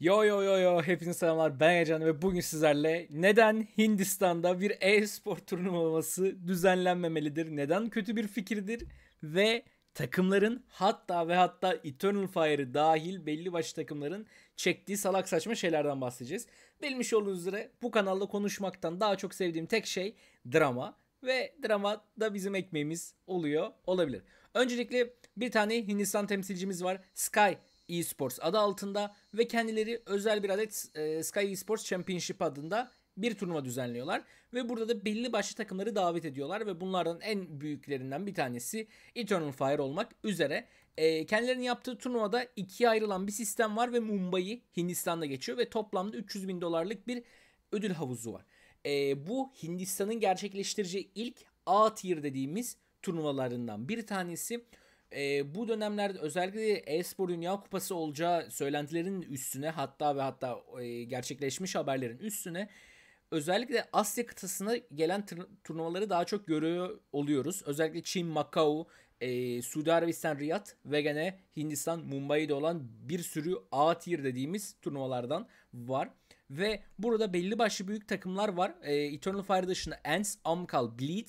Yo yo yo yo hepinize selamlar ben Ecehan ve bugün sizlerle neden Hindistan'da bir e-spor turnuvası düzenlenmemelidir? Neden kötü bir fikirdir? Ve takımların hatta ve hatta Eternal Fire'ı dahil belli başlı takımların çektiği salak saçma şeylerden bahsedeceğiz. Bilmiş olduğunuz üzere bu kanalda konuşmaktan daha çok sevdiğim tek şey drama ve drama da bizim ekmeğimiz oluyor olabilir. Öncelikle bir tane Hindistan temsilcimiz var. Sky eSports adı altında ve kendileri özel bir adet e, Sky eSports Championship adında bir turnuva düzenliyorlar ve burada da belli başlı takımları davet ediyorlar ve bunlardan en büyüklerinden bir tanesi Eternal Fire olmak üzere e, kendilerinin yaptığı turnuvada ikiye ayrılan bir sistem var ve Mumbai Hindistan'da geçiyor ve toplamda 300 bin dolarlık bir ödül havuzu var. E, bu Hindistan'ın gerçekleştireceği ilk A tier dediğimiz turnuvalarından bir tanesi e, bu dönemlerde özellikle e-spor dünya kupası olacağı söylentilerin üstüne hatta ve hatta e, gerçekleşmiş haberlerin üstüne özellikle Asya kıtasına gelen turnuvaları daha çok görüyor oluyoruz. Özellikle Çin, Macau, e, Suudi Arabistan, Riyad ve gene Hindistan, Mumbai'de olan bir sürü A tier dediğimiz turnuvalardan var. Ve burada belli başlı büyük takımlar var. E, Eternal Fire dışında Ants, Amkal, Bleed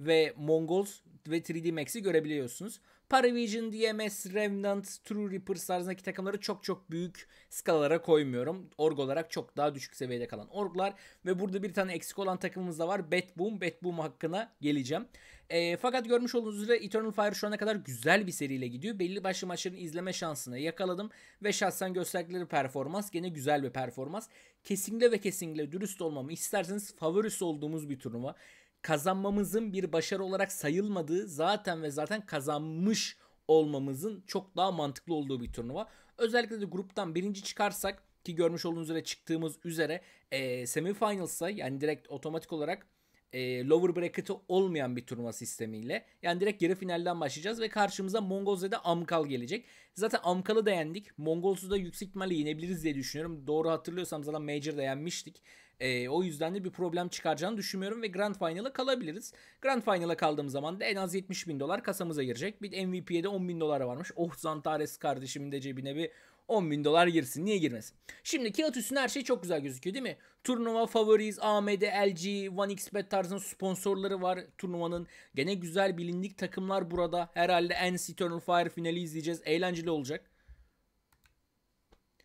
ve Mongols ve 3D Max'i görebiliyorsunuz. Paravision, DMS, Remnant, True Reapers tarzındaki takımları çok çok büyük skalalara koymuyorum. Org olarak çok daha düşük seviyede kalan orglar. Ve burada bir tane eksik olan takımımız da var. Batboom. Batboom hakkına geleceğim. E, fakat görmüş olduğunuz üzere Eternal Fire şu ana kadar güzel bir seriyle gidiyor. Belli başlı maçların izleme şansını yakaladım. Ve şahsen gösterdikleri performans gene güzel bir performans. Kesinlikle ve kesinlikle dürüst olmamı isterseniz favorisi olduğumuz bir turnuva kazanmamızın bir başarı olarak sayılmadığı zaten ve zaten kazanmış olmamızın çok daha mantıklı olduğu bir turnuva. Özellikle de gruptan birinci çıkarsak ki görmüş olduğunuz üzere çıktığımız üzere e, semifinals'a yani direkt otomatik olarak e, lower bracket'ı olmayan bir turnuva sistemiyle. Yani direkt yarı finalden başlayacağız ve karşımıza Mongolza'da Amkal gelecek. Zaten Amkal'ı da yendik. Mongolza'da yüksek ihtimalle yenebiliriz diye düşünüyorum. Doğru hatırlıyorsam zaten Major'da yenmiştik. E, o yüzden de bir problem çıkaracağını düşünmüyorum ve Grand Final'a kalabiliriz. Grand Final'a kaldığım zaman da en az 70 bin dolar kasamıza girecek. Bir MVP'ye de 10 bin dolar varmış. Oh Zantares kardeşimin de cebine bir 10 bin dolar girsin. Niye girmesin? Şimdi kağıt üstünde her şey çok güzel gözüküyor değil mi? Turnuva favoriz, AMD, LG, OneXBet tarzının sponsorları var turnuvanın. Gene güzel bilindik takımlar burada. Herhalde NC Eternal Fire finali izleyeceğiz. Eğlenceli olacak.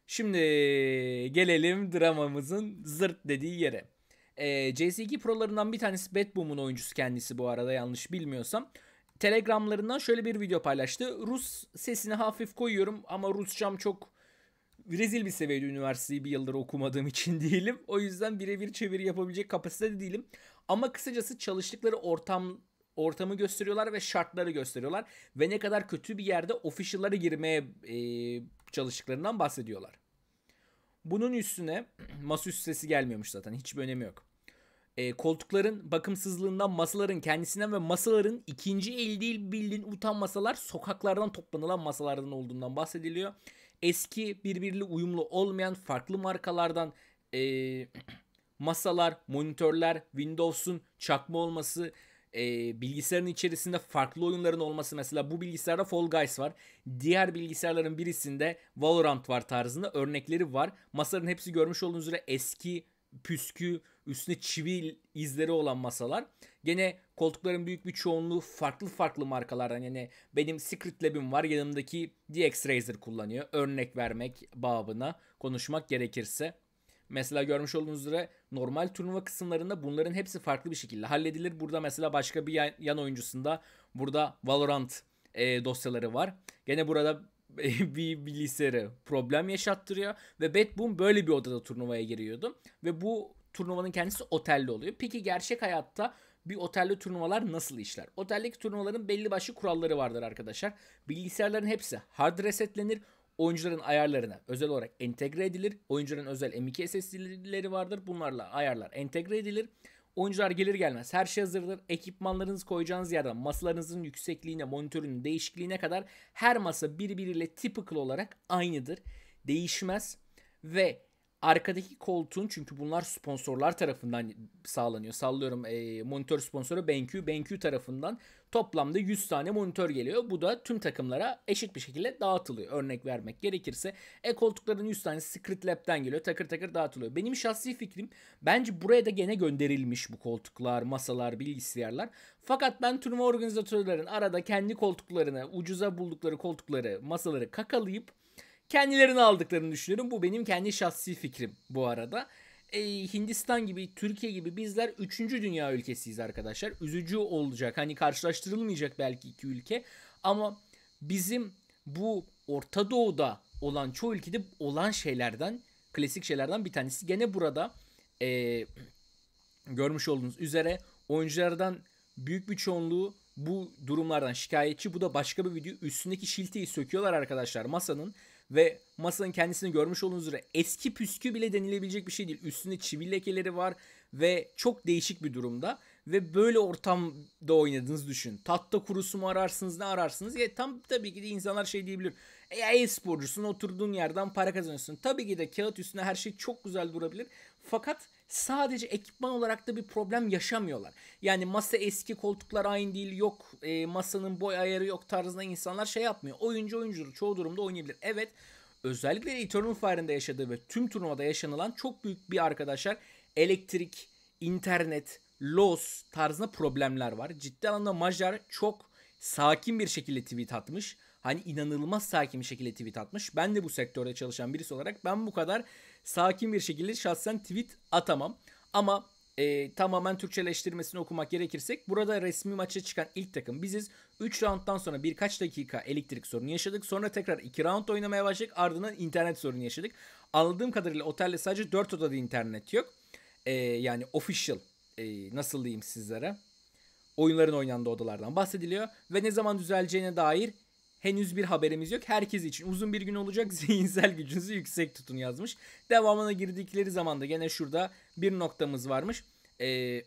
Şimdi gelelim dramamızın zırt dediği yere. E, ee, CS2 Pro'larından bir tanesi Bad Boom'un oyuncusu kendisi bu arada yanlış bilmiyorsam. Telegramlarından şöyle bir video paylaştı. Rus sesini hafif koyuyorum ama Rusçam çok rezil bir seviyede üniversiteyi bir yıldır okumadığım için değilim. O yüzden birebir çeviri yapabilecek kapasitede değilim. Ama kısacası çalıştıkları ortam ortamı gösteriyorlar ve şartları gösteriyorlar ve ne kadar kötü bir yerde official'lara girmeye e, çalıştıklarından bahsediyorlar. Bunun üstüne masaüstü sesi gelmiyormuş zaten. Hiçbir önemi yok e, koltukların bakımsızlığından masaların kendisinden ve masaların ikinci el değil bildiğin utan masalar sokaklardan toplanılan masalardan olduğundan bahsediliyor. Eski birbiriyle uyumlu olmayan farklı markalardan e, masalar, monitörler, Windows'un çakma olması, e, bilgisayarın içerisinde farklı oyunların olması mesela bu bilgisayarda Fall Guys var. Diğer bilgisayarların birisinde Valorant var tarzında örnekleri var. Masaların hepsi görmüş olduğunuz üzere eski, püskü, üstüne çivi izleri olan masalar. Gene koltukların büyük bir çoğunluğu farklı farklı markalardan. Yani benim Secret Lab'im var yanımdaki DX Razer kullanıyor. Örnek vermek babına konuşmak gerekirse. Mesela görmüş olduğunuz üzere normal turnuva kısımlarında bunların hepsi farklı bir şekilde halledilir. Burada mesela başka bir yan, oyuncusunda burada Valorant e, dosyaları var. Gene burada bir bilgisayarı problem yaşattırıyor ve Bad Boom böyle bir odada turnuvaya giriyordu ve bu turnuvanın kendisi otelde oluyor. Peki gerçek hayatta bir otelde turnuvalar nasıl işler? Oteldeki turnuvaların belli başlı kuralları vardır arkadaşlar. Bilgisayarların hepsi hard resetlenir. Oyuncuların ayarlarına özel olarak entegre edilir. Oyuncuların özel M.2 SSD'leri vardır. Bunlarla ayarlar entegre edilir. Oyuncular gelir gelmez her şey hazırdır. Ekipmanlarınız koyacağınız yerden masalarınızın yüksekliğine, monitörün değişikliğine kadar her masa birbiriyle typical olarak aynıdır. Değişmez ve Arkadaki koltuğun çünkü bunlar sponsorlar tarafından sağlanıyor. Sallıyorum e, monitör sponsoru BenQ. BenQ tarafından toplamda 100 tane monitör geliyor. Bu da tüm takımlara eşit bir şekilde dağıtılıyor. Örnek vermek gerekirse e-koltukların 100 tanesi Secret Lab'den geliyor. Takır takır dağıtılıyor. Benim şahsi fikrim bence buraya da gene gönderilmiş bu koltuklar, masalar, bilgisayarlar. Fakat ben turnuva organizatörlerin arada kendi koltuklarını, ucuza buldukları koltukları, masaları kakalayıp kendilerini aldıklarını düşünüyorum. Bu benim kendi şahsi fikrim bu arada. E, Hindistan gibi, Türkiye gibi bizler 3. dünya ülkesiyiz arkadaşlar. Üzücü olacak. Hani karşılaştırılmayacak belki iki ülke. Ama bizim bu Orta Doğu'da olan çoğu ülkede olan şeylerden, klasik şeylerden bir tanesi. Gene burada e, görmüş olduğunuz üzere oyunculardan büyük bir çoğunluğu bu durumlardan şikayetçi. Bu da başka bir video. Üstündeki şilteyi söküyorlar arkadaşlar. Masanın ve masanın kendisini görmüş olduğunuz üzere eski püskü bile denilebilecek bir şey değil. Üstünde çivi lekeleri var ve çok değişik bir durumda. Ve böyle ortamda oynadığınızı düşün. Tatta kurusu mu ararsınız ne ararsınız? Ya e, tam tabii ki de insanlar şey diyebilir. E, e-sporcusun oturduğun yerden para kazanıyorsun. Tabii ki de kağıt üstüne her şey çok güzel durabilir. Fakat sadece ekipman olarak da bir problem yaşamıyorlar. Yani masa eski koltuklar aynı değil yok e, masanın boy ayarı yok tarzında insanlar şey yapmıyor. Oyuncu oyuncudur çoğu durumda oynayabilir. Evet özellikle Eternal Fire'ın yaşadığı ve tüm turnuvada yaşanılan çok büyük bir arkadaşlar elektrik, internet, los tarzında problemler var. Ciddi anlamda Macar çok sakin bir şekilde tweet atmış. Hani inanılmaz sakin bir şekilde tweet atmış. Ben de bu sektörde çalışan birisi olarak ben bu kadar sakin bir şekilde şahsen tweet atamam. Ama e, tamamen Türkçeleştirmesini okumak gerekirsek burada resmi maça çıkan ilk takım biziz. 3 rounddan sonra birkaç dakika elektrik sorunu yaşadık. Sonra tekrar 2 round oynamaya başladık. Ardından internet sorunu yaşadık. aldığım kadarıyla otelde sadece 4 odada internet yok. E, yani official e, nasıl diyeyim sizlere oyunların oynandığı odalardan bahsediliyor ve ne zaman düzeleceğine dair Henüz bir haberimiz yok. Herkes için uzun bir gün olacak. Zihinsel gücünüzü yüksek tutun yazmış. Devamına girdikleri zaman da gene şurada bir noktamız varmış. Ee,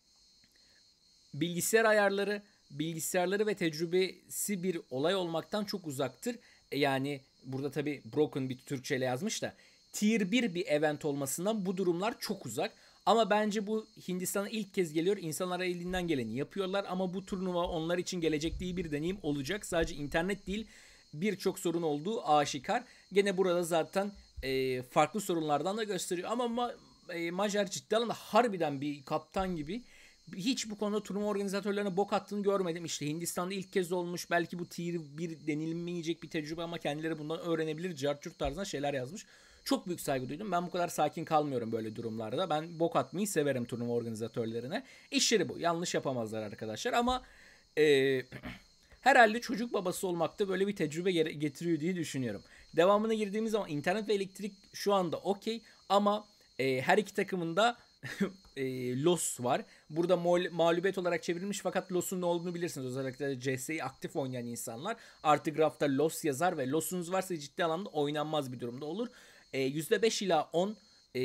bilgisayar ayarları, bilgisayarları ve tecrübesi bir olay olmaktan çok uzaktır. E, yani burada tabi broken bir Türkçe ile yazmış da tier 1 bir event olmasından bu durumlar çok uzak. Ama bence bu Hindistan'a ilk kez geliyor. İnsanlar elinden geleni yapıyorlar ama bu turnuva onlar için gelecek iyi bir deneyim olacak. Sadece internet değil birçok sorun olduğu aşikar. Gene burada zaten e, farklı sorunlardan da gösteriyor. Ama ma, e, Macar ciddi anlamda harbiden bir kaptan gibi. Hiç bu konuda turnuva organizatörlerine bok attığını görmedim. İşte Hindistan'da ilk kez olmuş. Belki bu tier bir denilmeyecek bir tecrübe ama kendileri bundan öğrenebilir. Cartür tarzına şeyler yazmış. Çok büyük saygı duydum. Ben bu kadar sakin kalmıyorum böyle durumlarda. Ben bok atmayı severim turnuva organizatörlerine. İşleri bu. Yanlış yapamazlar arkadaşlar ama e, herhalde çocuk babası olmakta böyle bir tecrübe getiriyor diye düşünüyorum. Devamına girdiğimiz zaman internet ve elektrik şu anda okey ama e, her iki takımında e, Los var. Burada mol, mağlubiyet olarak çevrilmiş fakat Los'un ne olduğunu bilirsiniz. Özellikle CS'yi aktif oynayan insanlar artı grafta Los yazar ve Los'unuz varsa ciddi anlamda oynanmaz bir durumda olur e, %5 ila 10 e,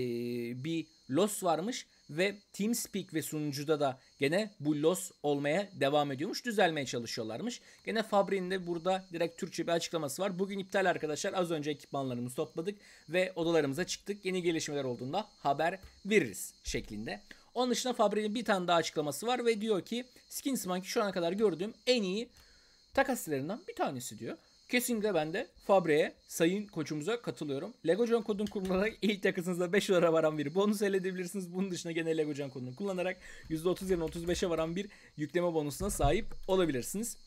bir loss varmış ve TeamSpeak ve sunucuda da gene bu loss olmaya devam ediyormuş. Düzelmeye çalışıyorlarmış. Gene Fabri'nin de burada direkt Türkçe bir açıklaması var. Bugün iptal arkadaşlar. Az önce ekipmanlarımızı topladık ve odalarımıza çıktık. Yeni gelişmeler olduğunda haber veririz şeklinde. Onun dışında Fabri'nin bir tane daha açıklaması var ve diyor ki Skins Monkey şu ana kadar gördüğüm en iyi takaslarından bir tanesi diyor. Kesinlikle ben de Fabre'ye, sayın koçumuza katılıyorum. Lego Can kodunu kullanarak ilk yakasınızda 5 dolara varan bir bonus elde edebilirsiniz. Bunun dışında gene Lego Can kodunu kullanarak %30 yerine 35'e varan bir yükleme bonusuna sahip olabilirsiniz.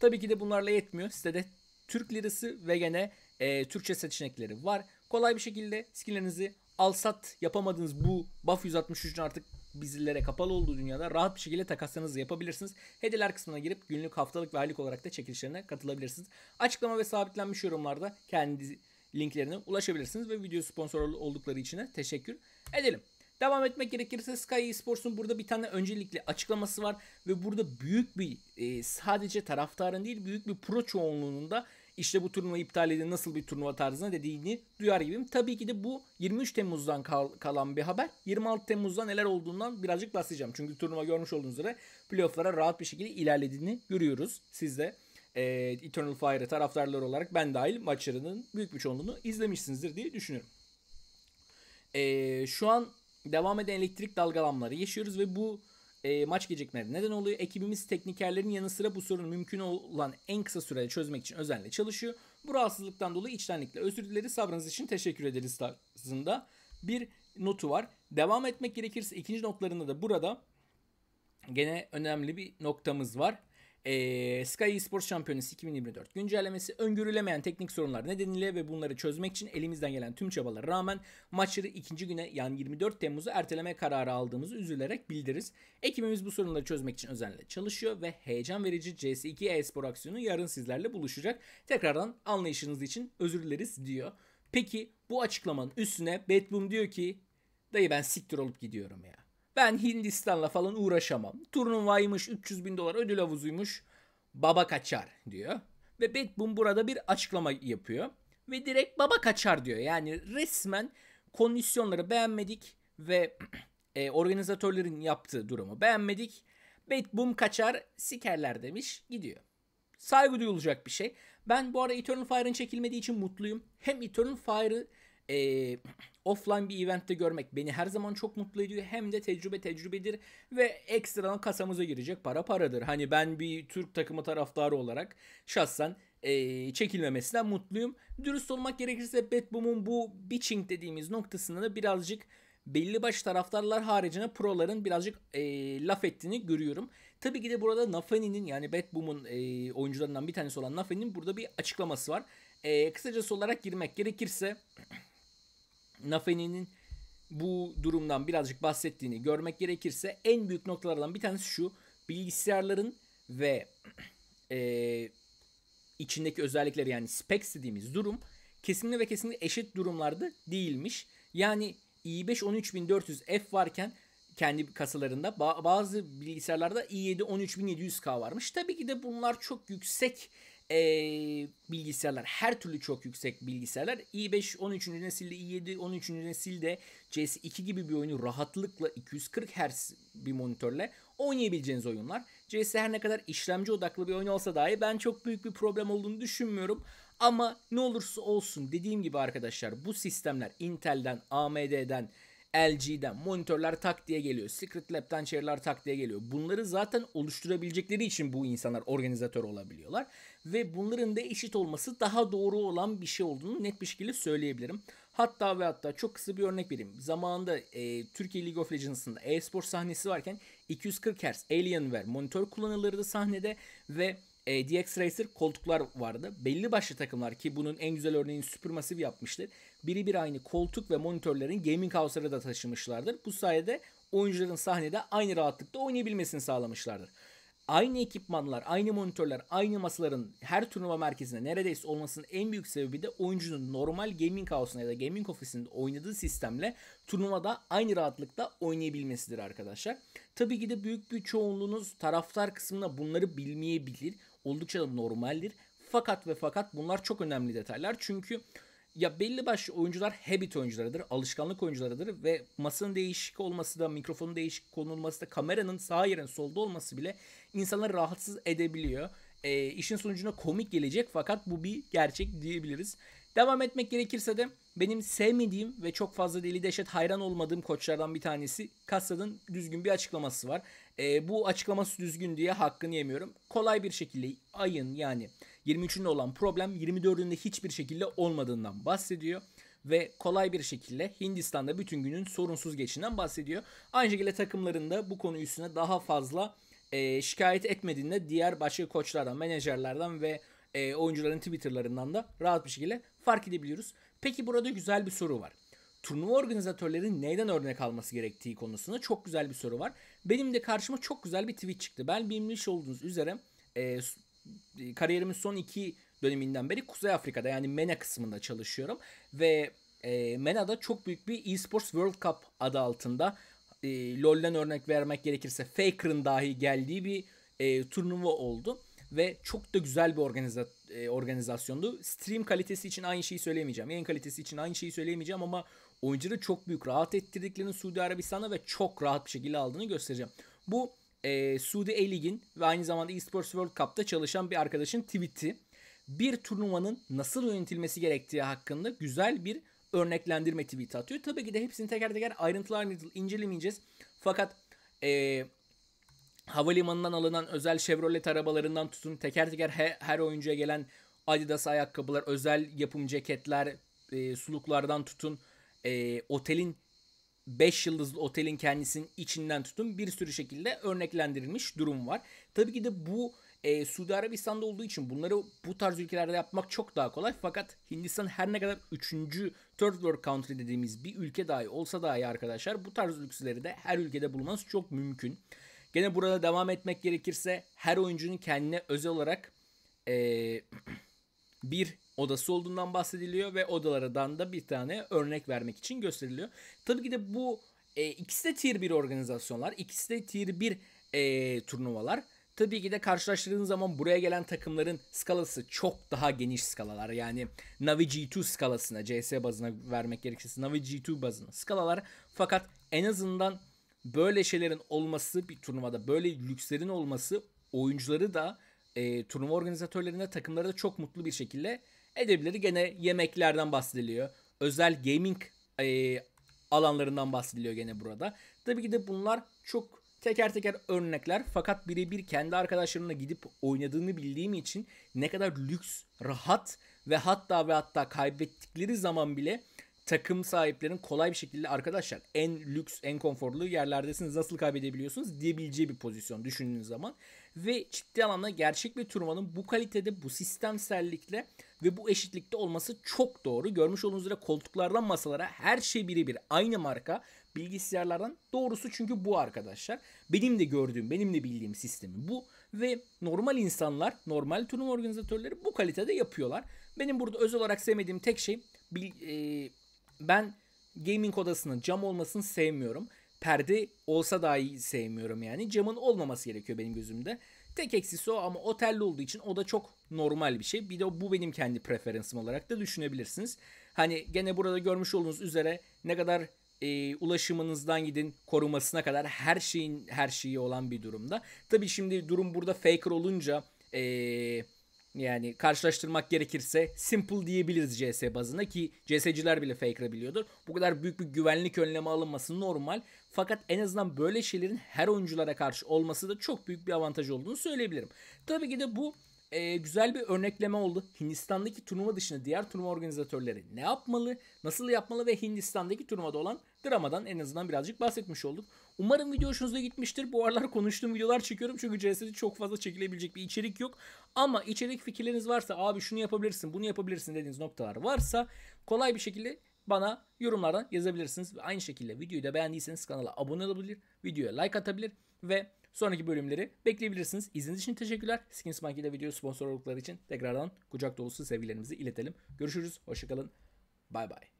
Tabii ki de bunlarla yetmiyor. Sitede Türk lirası ve gene e, Türkçe seçenekleri var. Kolay bir şekilde skinlerinizi alsat yapamadığınız bu buff 163'ün artık bizlere kapalı olduğu dünyada rahat bir şekilde takaslarınızı yapabilirsiniz. Hediyeler kısmına girip günlük, haftalık ve aylık olarak da çekilişlerine katılabilirsiniz. Açıklama ve sabitlenmiş yorumlarda kendi linklerine ulaşabilirsiniz ve video sponsoru oldukları için de teşekkür edelim. Devam etmek gerekirse Sky Esports'un burada bir tane öncelikli açıklaması var ve burada büyük bir e, sadece taraftarın değil büyük bir pro çoğunluğunun da işte bu turnuva iptal edildi nasıl bir turnuva tarzına dediğini duyar gibiyim. Tabii ki de bu 23 Temmuz'dan kal- kalan bir haber. 26 Temmuz'da neler olduğundan birazcık bahsedeceğim. Çünkü turnuva görmüş olduğunuz üzere playofflara rahat bir şekilde ilerlediğini görüyoruz. Siz de e, Eternal Fire taraftarları olarak ben dahil maçlarının büyük bir çoğunluğunu izlemişsinizdir diye düşünüyorum. E, şu an devam eden elektrik dalgalanmaları yaşıyoruz ve bu e, maç gecikmeleri neden oluyor. Ekibimiz teknikerlerin yanı sıra bu sorunu mümkün olan en kısa sürede çözmek için özenle çalışıyor. Bu rahatsızlıktan dolayı içtenlikle özür dileri Sabrınız için teşekkür ederiz tarzında bir notu var. Devam etmek gerekirse ikinci notlarında da burada gene önemli bir noktamız var. E, Sky Esports Şampiyonası 2024 güncellemesi öngörülemeyen teknik sorunlar nedeniyle ve bunları çözmek için elimizden gelen tüm çabalara rağmen maçları ikinci güne yani 24 Temmuz'u erteleme kararı aldığımızı üzülerek bildiririz. Ekibimiz bu sorunları çözmek için özenle çalışıyor ve heyecan verici CS2 e-spor aksiyonu yarın sizlerle buluşacak. Tekrardan anlayışınız için özür dileriz diyor. Peki bu açıklamanın üstüne Bedboom diyor ki dayı ben siktir olup gidiyorum ya. Ben Hindistan'la falan uğraşamam. Turnuvaymış 300 bin dolar ödül havuzuymuş. Baba kaçar diyor. Ve Batman burada bir açıklama yapıyor. Ve direkt baba kaçar diyor. Yani resmen kondisyonları beğenmedik ve e, organizatörlerin yaptığı durumu beğenmedik. Batman kaçar sikerler demiş gidiyor. Saygı duyulacak bir şey. Ben bu arada Eternal Fire'ın çekilmediği için mutluyum. Hem Eternal Fire'ı e, offline bir eventte görmek beni her zaman çok mutlu ediyor. Hem de tecrübe tecrübedir ve ekstradan kasamıza girecek para paradır. Hani ben bir Türk takımı taraftarı olarak şahsen e, çekilmemesinden mutluyum. Dürüst olmak gerekirse Betbum'un bu bitching dediğimiz noktasında da birazcık belli baş taraftarlar haricinde proların birazcık e, laf ettiğini görüyorum. Tabii ki de burada Nafani'nin yani Batboom'un e, oyuncularından bir tanesi olan Nafani'nin burada bir açıklaması var. E, kısacası olarak girmek gerekirse Nafeni'nin bu durumdan birazcık bahsettiğini görmek gerekirse en büyük noktalardan bir tanesi şu. Bilgisayarların ve e, içindeki özellikleri yani specs dediğimiz durum kesinlikle ve kesinlikle eşit durumlarda değilmiş. Yani i5 13400F varken kendi kasalarında bazı bilgisayarlarda i7 13700K varmış. Tabii ki de bunlar çok yüksek e, bilgisayarlar her türlü çok yüksek bilgisayarlar i5 13. nesilde i7 13. nesilde CS2 gibi bir oyunu rahatlıkla 240 Hz bir monitörle oynayabileceğiniz oyunlar. CS her ne kadar işlemci odaklı bir oyun olsa dahi ben çok büyük bir problem olduğunu düşünmüyorum. Ama ne olursa olsun dediğim gibi arkadaşlar bu sistemler Intel'den, AMD'den, LG'den monitörler tak diye geliyor. Secret Lab'den çeviriler tak diye geliyor. Bunları zaten oluşturabilecekleri için bu insanlar organizatör olabiliyorlar. Ve bunların da eşit olması daha doğru olan bir şey olduğunu net bir şekilde söyleyebilirim. Hatta ve hatta çok kısa bir örnek vereyim. Zamanında e, Türkiye League of Legends'ında e-spor sahnesi varken 240 Hz Alienware monitör kullanılırdı sahnede ve e, DX Racer koltuklar vardı. Belli başlı takımlar ki bunun en güzel örneğini Supermassive yapmıştı. Biri bir aynı koltuk ve monitörlerin gaming house'lara da taşımışlardır. Bu sayede oyuncuların sahnede aynı rahatlıkta oynayabilmesini sağlamışlardır. Aynı ekipmanlar, aynı monitörler, aynı masaların her turnuva merkezinde neredeyse olmasının en büyük sebebi de oyuncunun normal gaming house'una ya da gaming ofisinde oynadığı sistemle turnuvada aynı rahatlıkta oynayabilmesidir arkadaşlar. Tabii ki de büyük bir çoğunluğunuz taraftar kısmında bunları bilmeyebilir. Oldukça da normaldir. Fakat ve fakat bunlar çok önemli detaylar. Çünkü ya belli başlı oyuncular habit oyuncularıdır, alışkanlık oyuncularıdır ve masanın değişik olması da, mikrofonun değişik konulması da, kameranın sağ yerin solda olması bile insanları rahatsız edebiliyor. E, işin sonucuna komik gelecek fakat bu bir gerçek diyebiliriz. Devam etmek gerekirse de benim sevmediğim ve çok fazla deli deşet hayran olmadığım koçlardan bir tanesi Kassad'ın düzgün bir açıklaması var. E, bu açıklaması düzgün diye hakkını yemiyorum. Kolay bir şekilde ayın yani 23'ünde olan problem 24'ünde hiçbir şekilde olmadığından bahsediyor ve kolay bir şekilde Hindistan'da bütün günün sorunsuz geçinden bahsediyor. Aynı şekilde takımlarında bu konu üstüne daha fazla e, şikayet etmediğinde diğer başka koçlardan, menajerlerden ve e, oyuncuların Twitter'larından da rahat bir şekilde fark edebiliyoruz. Peki burada güzel bir soru var. Turnuva organizatörlerinin neyden örnek alması gerektiği konusunda çok güzel bir soru var. Benim de karşıma çok güzel bir tweet çıktı. Ben bilmiş olduğunuz üzere e, ee, kariyerimin son iki döneminden beri Kuzey Afrika'da yani MENA kısmında çalışıyorum. Ve e, MENA'da çok büyük bir eSports World Cup adı altında e, LoL'den örnek vermek gerekirse Faker'ın dahi geldiği bir e, turnuva oldu. Ve çok da güzel bir organiza e, organizasyondu. Stream kalitesi için aynı şeyi söyleyemeyeceğim. Yayın kalitesi için aynı şeyi söyleyemeyeceğim ama oyuncuları çok büyük rahat ettirdiklerini Suudi Arabistan'a ve çok rahat bir şekilde aldığını göstereceğim. Bu e, Suudi e ve aynı zamanda Esports World Cup'ta çalışan bir arkadaşın tweet'i bir turnuvanın nasıl yönetilmesi gerektiği hakkında güzel bir örneklendirme tweet atıyor. Tabii ki de hepsini teker teker ayrıntılarını incelemeyeceğiz. Fakat e, havalimanından alınan özel Chevrolet arabalarından tutun teker teker he, her oyuncuya gelen Adidas ayakkabılar, özel yapım ceketler, e, suluklardan tutun e, otelin 5 yıldızlı otelin kendisinin içinden tutun bir sürü şekilde örneklendirilmiş durum var. Tabii ki de bu e, Suudi Arabistan'da olduğu için bunları bu tarz ülkelerde yapmak çok daha kolay. Fakat Hindistan her ne kadar 3. Third World Country dediğimiz bir ülke dahi olsa dahi arkadaşlar bu tarz lüksleri de her ülkede bulmanız çok mümkün. Gene burada devam etmek gerekirse her oyuncunun kendine özel olarak e, bir odası olduğundan bahsediliyor ve odalardan da bir tane örnek vermek için gösteriliyor. Tabii ki de bu e, ikisi de tier 1 organizasyonlar, ikisi de tier 1 e, turnuvalar. Tabii ki de karşılaştırdığın zaman buraya gelen takımların skalası çok daha geniş skalalar. Yani Navi G2 skalasına, CS bazına vermek gerekirse Navi G2 bazına skalalar. Fakat en azından böyle şeylerin olması bir turnuvada, böyle lükslerin olması oyuncuları da e, turnuva organizatörlerine, takımları da çok mutlu bir şekilde Edebileri gene yemeklerden bahsediliyor. Özel gaming e, alanlarından bahsediliyor gene burada. Tabii ki de bunlar çok teker teker örnekler fakat birebir kendi arkadaşlarımla gidip oynadığını bildiğim için ne kadar lüks, rahat ve hatta ve hatta kaybettikleri zaman bile takım sahiplerinin kolay bir şekilde arkadaşlar en lüks, en konforlu yerlerdesiniz nasıl kaybedebiliyorsunuz diyebileceği bir pozisyon düşündüğünüz zaman. Ve ciddi anlamda gerçek bir turnuvanın bu kalitede, bu sistemsellikle ve bu eşitlikte olması çok doğru. Görmüş olduğunuz üzere koltuklardan masalara her şey biri bir aynı marka bilgisayarlardan doğrusu çünkü bu arkadaşlar. Benim de gördüğüm, benim de bildiğim sistemi bu ve normal insanlar, normal turnuva organizatörleri bu kalitede yapıyorlar. Benim burada özel olarak sevmediğim tek şey bir, e, ben gaming odasının cam olmasını sevmiyorum. Perde olsa dahi sevmiyorum yani. Camın olmaması gerekiyor benim gözümde. Tek eksisi o ama otelli olduğu için o da çok normal bir şey. Bir de bu benim kendi preferansım olarak da düşünebilirsiniz. Hani gene burada görmüş olduğunuz üzere ne kadar e, ulaşımınızdan gidin korumasına kadar her şeyin her şeyi olan bir durumda. Tabii şimdi durum burada faker olunca e, yani karşılaştırmak gerekirse simple diyebiliriz CS bazında ki CS'ciler bile biliyordur. Bu kadar büyük bir güvenlik önlemi alınması normal. Fakat en azından böyle şeylerin her oyunculara karşı olması da çok büyük bir avantaj olduğunu söyleyebilirim. Tabii ki de bu e, güzel bir örnekleme oldu. Hindistan'daki turnuva dışında diğer turnuva organizatörleri ne yapmalı, nasıl yapmalı ve Hindistan'daki turnuvada olan dramadan en azından birazcık bahsetmiş olduk. Umarım video hoşunuza gitmiştir. Bu aralar konuştuğum videolar çekiyorum çünkü CS'de çok fazla çekilebilecek bir içerik yok. Ama içerik fikirleriniz varsa abi şunu yapabilirsin, bunu yapabilirsin dediğiniz noktalar varsa kolay bir şekilde bana yorumlardan yazabilirsiniz. Ve aynı şekilde videoyu da beğendiyseniz kanala abone olabilir, videoya like atabilir ve Sonraki bölümleri bekleyebilirsiniz. İzniniz için teşekkürler. Skins Monkey ile video sponsor oldukları için tekrardan kucak dolusu sevgilerimizi iletelim. Görüşürüz. Hoşçakalın. Bay bay.